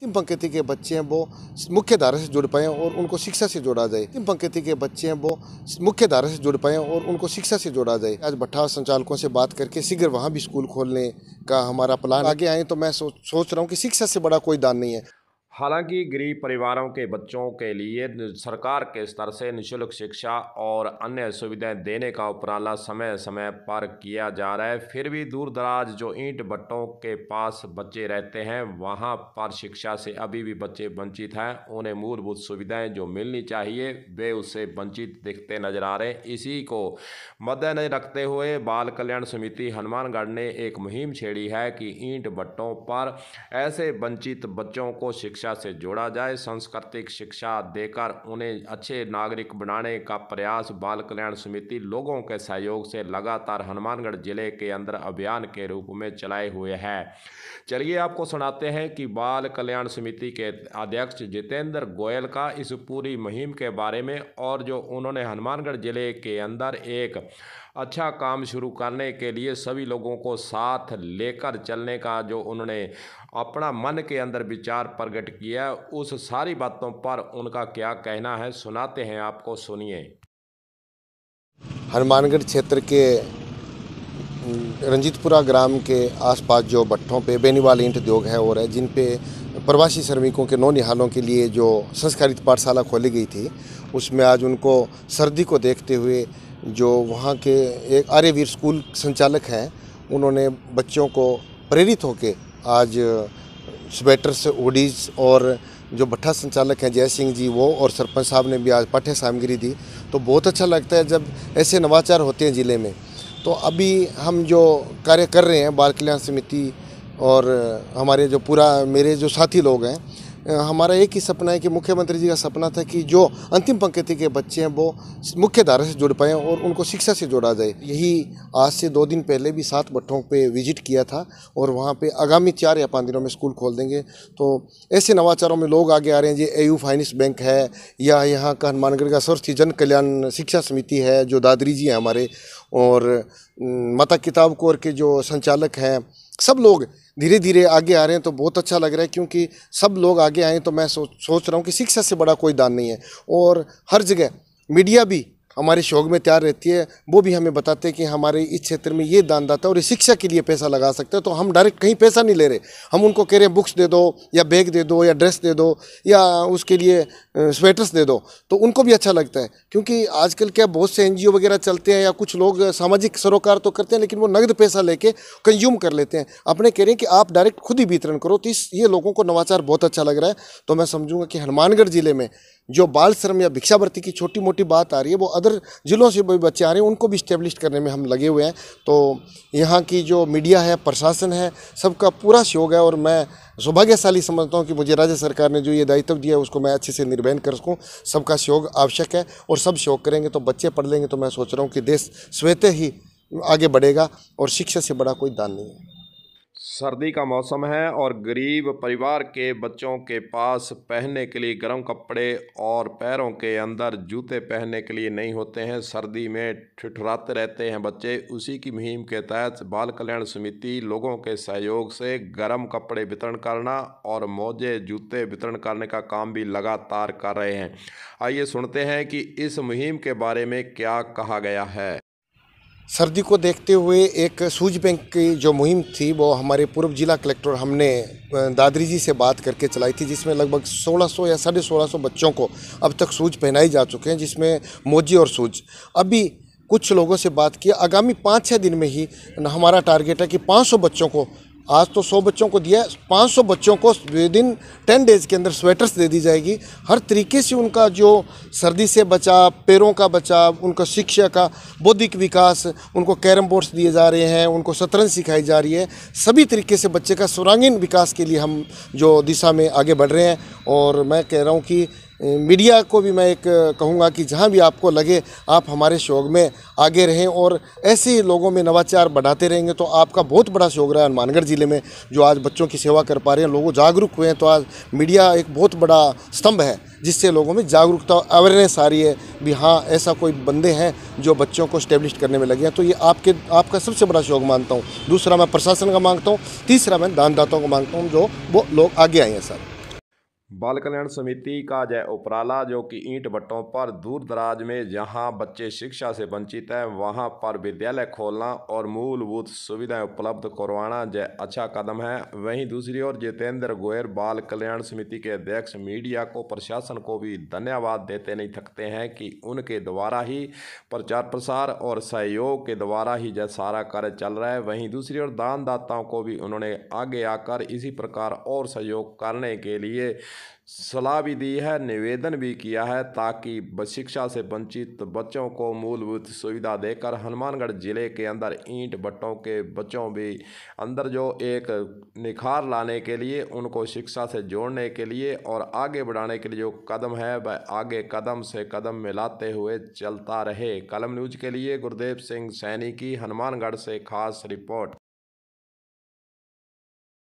तीन पंक्ति के बच्चे हैं वो मुख्य धारा से जुड़ पाएँ और उनको शिक्षा से जोड़ा जाए तीन पंक्ति के बच्चे हैं वो मुख्य धारा से जुड़ पाएँ और उनको शिक्षा से जोड़ा जाए आज भट्ठा संचालकों से बात करके शीघ्र वहाँ भी स्कूल खोलने का हमारा प्लान आगे आए तो मैं सोच रहा हूँ कि शिक्षा से बड़ा कोई दान नहीं है हालांकि गरीब परिवारों के बच्चों के लिए सरकार के स्तर से निशुल्क शिक्षा और अन्य सुविधाएं देने का उपराला समय समय पर किया जा रहा है फिर भी दूर दराज जो ईंट भट्टों के पास बच्चे रहते हैं वहां पर शिक्षा से अभी भी बच्चे वंचित हैं उन्हें मूलभूत सुविधाएं जो मिलनी चाहिए वे उससे वंचित दिखते नजर आ रहे हैं इसी को मद्देनजर रखते हुए बाल कल्याण समिति हनुमानगढ़ ने एक मुहिम छेड़ी है कि ईंट भट्टों पर ऐसे वंचित बच्चों को शिक्षा शिक्षा से जोड़ा जाए सांस्कृतिक शिक्षा देकर उन्हें अच्छे नागरिक बनाने का प्रयास बाल कल्याण समिति लोगों के सहयोग से लगातार हनुमानगढ़ जिले के अंदर अभियान के रूप में चलाए हुए है चलिए आपको सुनाते हैं कि बाल कल्याण समिति के अध्यक्ष जितेंद्र गोयल का इस पूरी मुहिम के बारे में और जो उन्होंने हनुमानगढ़ जिले के अंदर एक अच्छा काम शुरू करने के लिए सभी लोगों को साथ लेकर चलने का जो उन्होंने अपना मन के अंदर विचार प्रकट किया उस सारी बातों पर उनका क्या कहना है सुनाते हैं आपको सुनिए हनुमानगढ़ क्षेत्र के रंजीतपुरा ग्राम के आसपास जो भट्टों पे बेनीवाल ईंट उद्योग है और है जिन पे प्रवासी श्रमिकों के नौ निहालों के लिए जो संस्कारित पाठशाला खोली गई थी उसमें आज उनको सर्दी को देखते हुए जो वहाँ के एक आर्यवीर स्कूल संचालक हैं उन्होंने बच्चों को प्रेरित होकर आज स्वेटर्स ओडीज और जो भट्ठा संचालक हैं जय सिंह जी वो और सरपंच साहब ने भी आज पाठ्य सामग्री दी तो बहुत अच्छा लगता है जब ऐसे नवाचार होते हैं ज़िले में तो अभी हम जो कार्य कर रहे हैं बाल कल्याण समिति और हमारे जो पूरा मेरे जो साथी लोग हैं हमारा एक ही सपना है कि मुख्यमंत्री जी का सपना था कि जो अंतिम पंक्ति के बच्चे हैं वो मुख्य धारा से जुड़ पाएँ और उनको शिक्षा से जोड़ा जाए यही आज से दो दिन पहले भी सात भट्ठों पे विजिट किया था और वहाँ पे आगामी चार या पाँच दिनों में स्कूल खोल देंगे तो ऐसे नवाचारों में लोग आगे आ रहे हैं जी ए यू फाइनेंस बैंक है या यहाँ का हनुमानगढ़ का सरस्वती जन कल्याण शिक्षा समिति है जो दादरी जी हैं हमारे और हम्म, माता किताब कौर के जो संचालक हैं सब लोग धीरे धीरे आगे आ रहे हैं तो बहुत अच्छा लग रहा है क्योंकि सब लोग आगे आए तो मैं सोच सोच रहा हूँ कि शिक्षा से बड़ा कोई दान नहीं है और हर जगह मीडिया भी हमारे शौक में तैयार रहती है वो भी हमें बताते हैं कि हमारे इस क्षेत्र में ये दानदाता है और शिक्षा के लिए पैसा लगा सकते हैं तो हम डायरेक्ट कहीं पैसा नहीं ले रहे हम उनको कह रहे हैं बुक्स दे दो या बैग दे दो या ड्रेस दे दो या उसके लिए स्वेटर्स दे दो तो उनको भी अच्छा लगता है क्योंकि आजकल क्या बहुत से एन वगैरह चलते हैं या कुछ लोग सामाजिक सरोकार तो करते हैं लेकिन वो नगद पैसा लेके कंज्यूम कर लेते हैं अपने कह रहे हैं कि आप डायरेक्ट खुद ही वितरण करो तो इस ये लोगों को नवाचार बहुत अच्छा लग रहा है तो मैं समझूंगा कि हनुमानगढ़ ज़िले में जो बाल श्रम या भिक्षावृत्ति की छोटी मोटी बात आ रही है वो अदर ज़िलों से भी बच्चे आ रहे हैं उनको भी इस्टेब्लिश करने में हम लगे हुए हैं तो यहाँ की जो मीडिया है प्रशासन है सबका पूरा सहयोग है और मैं सौभाग्यशाली समझता हूँ कि मुझे राज्य सरकार ने जो ये दायित्व दिया है उसको मैं अच्छे से निर्वहन कर सकूँ सबका सहयोग आवश्यक है और सब सहयोग करेंगे तो बच्चे पढ़ लेंगे तो मैं सोच रहा हूँ कि देश स्वेत ही आगे बढ़ेगा और शिक्षा से बड़ा कोई दान नहीं है सर्दी का मौसम है और गरीब परिवार के बच्चों के पास पहनने के लिए गर्म कपड़े और पैरों के अंदर जूते पहनने के लिए नहीं होते हैं सर्दी में ठिठुराते रहते हैं बच्चे उसी की मुहिम के तहत बाल कल्याण समिति लोगों के सहयोग से गर्म कपड़े वितरण करना और मोजे जूते वितरण करने का काम भी लगातार कर रहे हैं आइए सुनते हैं कि इस मुहिम के बारे में क्या कहा गया है सर्दी को देखते हुए एक सूज बैंक की जो मुहिम थी वो हमारे पूर्व जिला कलेक्टर हमने दादरी जी से बात करके चलाई थी जिसमें लगभग 1600 या साढ़े सोलह बच्चों को अब तक सूज पहनाई जा चुके हैं जिसमें मोजी और सूज अभी कुछ लोगों से बात की आगामी पाँच छः दिन में ही हमारा टारगेट है कि 500 बच्चों को आज तो 100 बच्चों को दिया पाँच 500 बच्चों को विद इन टेन डेज़ के अंदर स्वेटर्स दे दी जाएगी हर तरीके से उनका जो सर्दी से बचाव पैरों का बचाव उनका शिक्षा का बौद्धिक विकास उनको कैरम बोर्ड्स दिए जा रहे हैं उनको शतरंज सिखाई जा रही है सभी तरीके से बच्चे का सर्वांगीण विकास के लिए हम जो दिशा में आगे बढ़ रहे हैं और मैं कह रहा हूँ कि मीडिया को भी मैं एक कहूँगा कि जहाँ भी आपको लगे आप हमारे शौक में आगे रहें और ऐसे लोगों में नवाचार बढ़ाते रहेंगे तो आपका बहुत बड़ा शौक रहा हनुमानगढ़ ज़िले में जो आज बच्चों की सेवा कर पा रहे हैं लोग जागरूक हुए हैं तो आज मीडिया एक बहुत बड़ा स्तंभ है जिससे लोगों में जागरूकता अवेयरनेस आ रही है भी हाँ ऐसा कोई बंदे हैं जो बच्चों को स्टेब्लिश करने में लगे हैं तो ये आपके आपका सबसे बड़ा शौक मानता हूँ दूसरा मैं प्रशासन का मांगता हूँ तीसरा मैं दानदाताओं को मांगता हूँ जो वो लोग आगे आए हैं सर बाल कल्याण समिति का जय उपराला जो कि ईंट भट्टों पर दूर दराज में जहां बच्चे शिक्षा से वंचित हैं वहां पर विद्यालय खोलना और मूलभूत सुविधाएं उपलब्ध करवाना जय अच्छा कदम है वहीं दूसरी ओर जितेंद्र गोयर बाल कल्याण समिति के अध्यक्ष मीडिया को प्रशासन को भी धन्यवाद देते नहीं थकते हैं कि उनके द्वारा ही प्रचार प्रसार और सहयोग के द्वारा ही जय सारा कार्य चल रहा है वहीं दूसरी ओर दानदाताओं को भी उन्होंने आगे आकर इसी प्रकार और सहयोग करने के लिए सलाह भी दी है निवेदन भी किया है ताकि शिक्षा से वंचित बच्चों को मूलभूत सुविधा देकर हनुमानगढ़ जिले के अंदर ईंट भट्टों के बच्चों भी अंदर जो एक निखार लाने के लिए उनको शिक्षा से जोड़ने के लिए और आगे बढ़ाने के लिए जो कदम है वह आगे कदम से कदम मिलाते हुए चलता रहे कलम न्यूज के लिए गुरुदेव सिंह सैनी की हनुमानगढ़ से खास रिपोर्ट